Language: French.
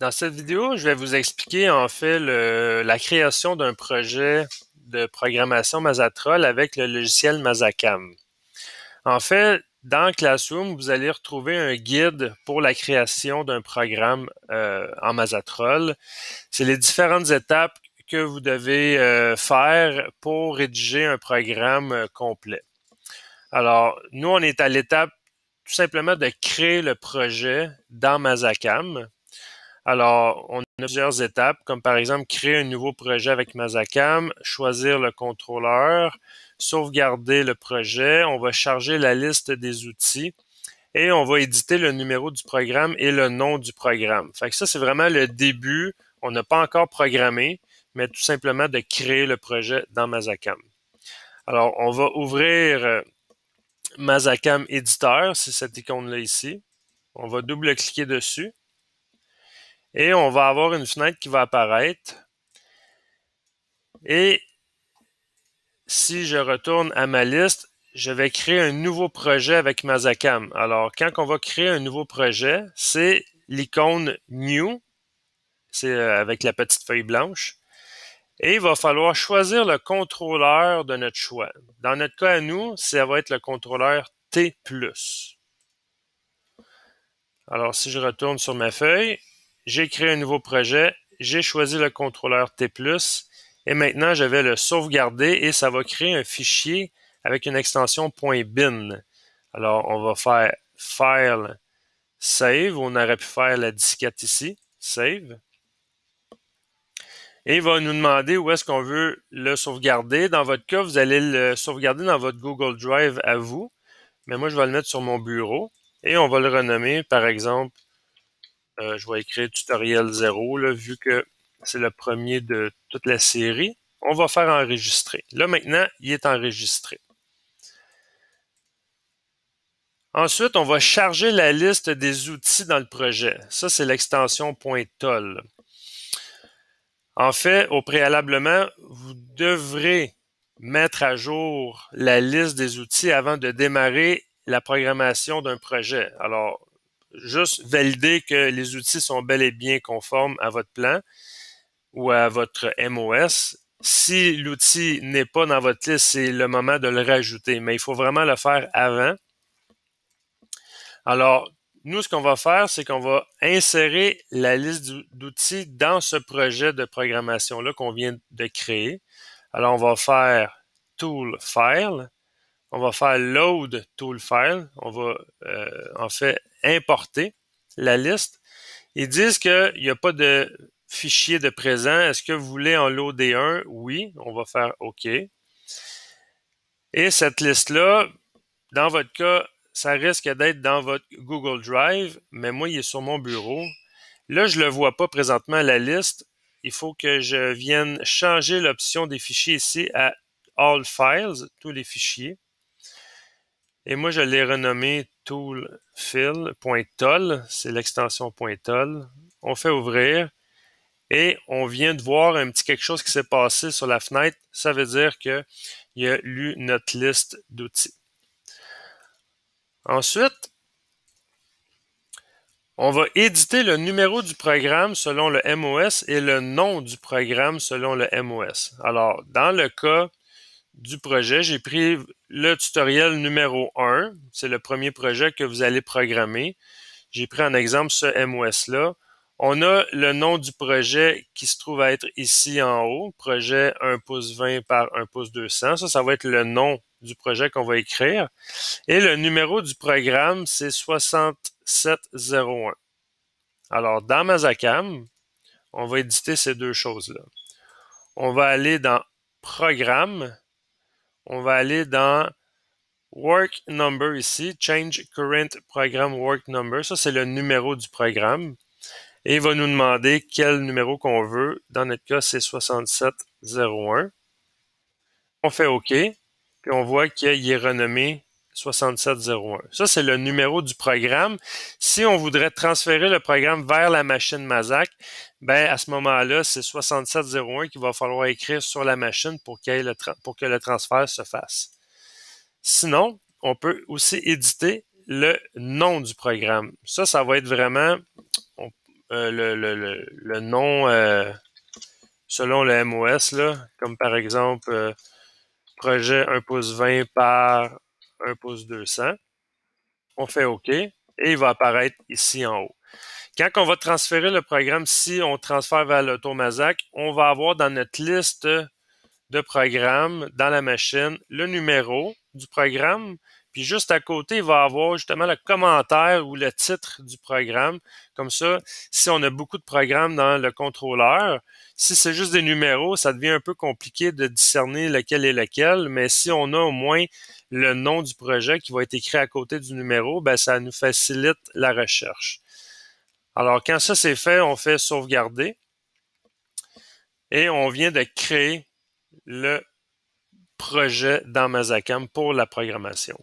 Dans cette vidéo, je vais vous expliquer en fait la création d'un projet de programmation Mazatrol avec le logiciel Mazacam. En fait, dans Classroom, vous allez retrouver un guide pour la création d'un programme euh, en Mazatrol. C'est les différentes étapes que vous devez euh, faire pour rédiger un programme euh, complet. Alors, nous, on est à l'étape tout simplement de créer le projet dans Mazacam. Alors, on a plusieurs étapes, comme par exemple créer un nouveau projet avec Mazacam, choisir le contrôleur, sauvegarder le projet, on va charger la liste des outils et on va éditer le numéro du programme et le nom du programme. Fait que ça, c'est vraiment le début. On n'a pas encore programmé, mais tout simplement de créer le projet dans Mazacam. Alors, on va ouvrir euh, Mazacam Éditeur, c'est cette icône-là ici. On va double-cliquer dessus. Et on va avoir une fenêtre qui va apparaître. Et si je retourne à ma liste, je vais créer un nouveau projet avec Mazakam. Alors, quand on va créer un nouveau projet, c'est l'icône New, c'est euh, avec la petite feuille blanche. Et il va falloir choisir le contrôleur de notre choix. Dans notre cas à nous, ça va être le contrôleur T+. Alors, si je retourne sur ma feuille, j'ai créé un nouveau projet, j'ai choisi le contrôleur T+, et maintenant je vais le sauvegarder et ça va créer un fichier avec une extension .bin. Alors, on va faire File, Save. On aurait pu faire la disquette ici, Save. Et il va nous demander où est-ce qu'on veut le sauvegarder. Dans votre cas, vous allez le sauvegarder dans votre Google Drive à vous. Mais moi, je vais le mettre sur mon bureau. Et on va le renommer, par exemple, euh, je vais écrire tutoriel 0, là, vu que c'est le premier de toute la série. On va faire enregistrer. Là, maintenant, il est enregistré. Ensuite, on va charger la liste des outils dans le projet. Ça, c'est l'extension .tol. En fait, au préalablement, vous devrez mettre à jour la liste des outils avant de démarrer la programmation d'un projet. Alors, juste valider que les outils sont bel et bien conformes à votre plan ou à votre MOS. Si l'outil n'est pas dans votre liste, c'est le moment de le rajouter, mais il faut vraiment le faire avant. Alors, nous, ce qu'on va faire, c'est qu'on va insérer la liste d'outils dans ce projet de programmation-là qu'on vient de créer. Alors, on va faire Tool File on va faire load tool file, on va euh, en fait importer la liste. Ils disent qu'il n'y a pas de fichier de présent. Est-ce que vous voulez en loader un? Oui, on va faire OK. Et cette liste-là, dans votre cas, ça risque d'être dans votre Google Drive, mais moi, il est sur mon bureau. Là, je ne le vois pas présentement, la liste. Il faut que je vienne changer l'option des fichiers ici à All Files, tous les fichiers. Et moi, je l'ai renommé toolfill.tol. C'est l'extension .tol. On fait ouvrir et on vient de voir un petit quelque chose qui s'est passé sur la fenêtre. Ça veut dire qu'il y a eu notre liste d'outils. Ensuite, on va éditer le numéro du programme selon le MOS et le nom du programme selon le MOS. Alors, dans le cas du projet, j'ai pris le tutoriel numéro 1. C'est le premier projet que vous allez programmer. J'ai pris en exemple ce MOS-là. On a le nom du projet qui se trouve à être ici en haut, projet 1 pouce 20 par 1 pouce 200. Ça, ça va être le nom du projet qu'on va écrire. Et le numéro du programme, c'est 6701. Alors, dans Mazacam, on va éditer ces deux choses-là. On va aller dans Programme, on va aller dans Work Number ici, Change Current Program Work Number. Ça, c'est le numéro du programme. Et il va nous demander quel numéro qu'on veut. Dans notre cas, c'est 6701. On fait OK. Puis on voit qu'il est renommé 6701. Ça, c'est le numéro du programme. Si on voudrait transférer le programme vers la machine Mazak, ben à ce moment-là, c'est 6701 qu'il va falloir écrire sur la machine pour, pour que le transfert se fasse. Sinon, on peut aussi éditer le nom du programme. Ça, ça va être vraiment euh, le, nom euh, selon le MOS, comme par exemple euh, projet 1 pouce 20 par 1 pouce 200. On fait OK et il va apparaître ici en haut. Quand on va transférer le programme, si on transfère vers l'automazac, on va avoir dans notre liste de programmes dans la machine le numéro du programme. Puis juste à côté, il va avoir justement le commentaire ou le titre du programme. Comme ça, si on a beaucoup de programmes dans le contrôleur, si c'est juste des numéros, ça devient un peu compliqué de discerner lequel est lequel. Mais si on a au moins le nom du projet qui va être écrit à côté du numéro, ben, ça nous facilite la recherche. Alors, quand ça c'est fait, on fait sauvegarder et on vient de créer le projet dans Mazacam pour la programmation.